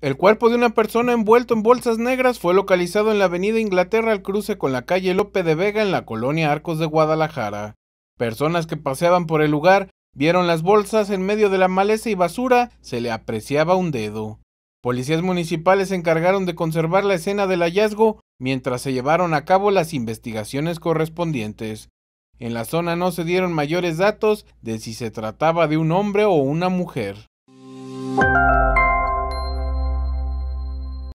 El cuerpo de una persona envuelto en bolsas negras fue localizado en la avenida Inglaterra al cruce con la calle Lope de Vega en la colonia Arcos de Guadalajara. Personas que paseaban por el lugar vieron las bolsas en medio de la maleza y basura, se le apreciaba un dedo. Policías municipales se encargaron de conservar la escena del hallazgo mientras se llevaron a cabo las investigaciones correspondientes. En la zona no se dieron mayores datos de si se trataba de un hombre o una mujer.